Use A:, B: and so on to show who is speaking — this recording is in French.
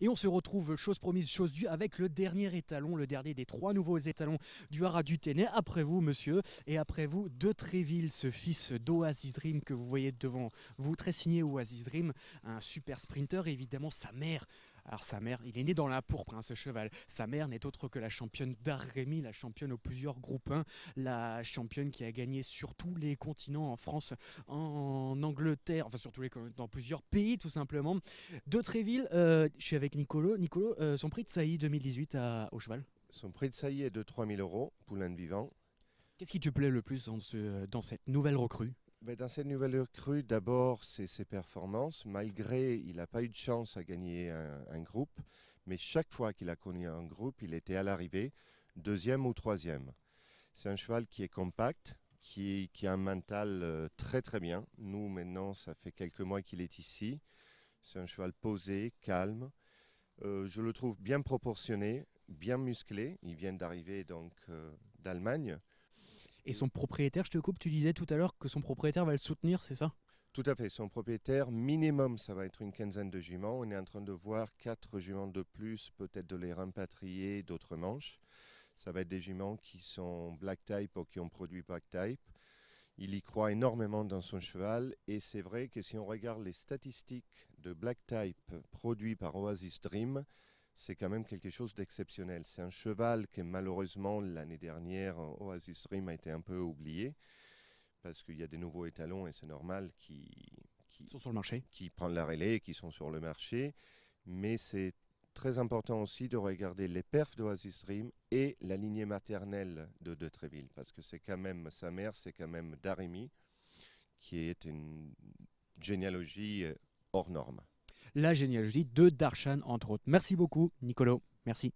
A: Et on se retrouve, chose promise, chose due, avec le dernier étalon, le dernier des trois nouveaux étalons du Haras du Téné. Après vous, monsieur, et après vous, de Tréville, ce fils d'Oasis Dream que vous voyez devant vous, très signé Oasis Dream, un super sprinter. évidemment, sa mère, alors sa mère, il est né dans la pourpre, prince hein, ce cheval. Sa mère n'est autre que la championne d'Arrémy, la championne aux plusieurs groupes 1, la championne qui a gagné sur tous les continents en France, en Angleterre, enfin sur tous les dans plusieurs pays tout simplement. De Tréville, euh, je suis avec Nicolo. Nicolo, euh, son prix de saillie 2018 au cheval Son prix de saillie
B: est de 3000 euros, poulain de vivant.
A: Qu'est-ce qui te plaît le plus dans cette nouvelle recrue
B: dans cette nouvelle crue, d'abord, c'est ses performances. Malgré, il n'a pas eu de chance à gagner un, groupe, mais chaque fois qu'il a connu un groupe, il était à l'arrivée deuxième ou troisième. C'est un cheval qui est compact, qui, a un mental euh, très très bien. Nous, maintenant, ça fait quelques mois qu'il est ici. C'est un cheval posé, calme. Euh, je le trouve bien proportionné, bien musclé. Il vient d'arriver donc euh, d'Allemagne. Et son propriétaire, je te coupe, tu disais tout à l'heure que son propriétaire va le soutenir, c'est ça tout à fait. Son propriétaire, minimum, ça va être une quinzaine de juments. On est en train de voir quatre juments de plus, peut-être de les rampatrier d'autres manches. Ça va être des juments qui sont black type ou qui ont produit black type. Il y croit énormément dans son cheval et c'est vrai que si on regarde les statistiques de black type produits par Oasis Dream, c'est quand même quelque chose d'exceptionnel. C'est un cheval que malheureusement l'année dernière, euh, Oasis Dream a été un peu oublié parce qu'il y a des nouveaux étalons et c'est normal qui, sont sur le marché, qui prennent la relais, qui sont sur le marché. Mais c'est très important aussi de regarder les perfs d'Oasis Dream et la lignée maternelle de De Tréville parce que c'est quand même sa mère, c'est quand même Darimi qui est une généalogie euh, hors norme la généalogie
A: de Darshan, entre autres. Merci beaucoup, Nicolo. Merci.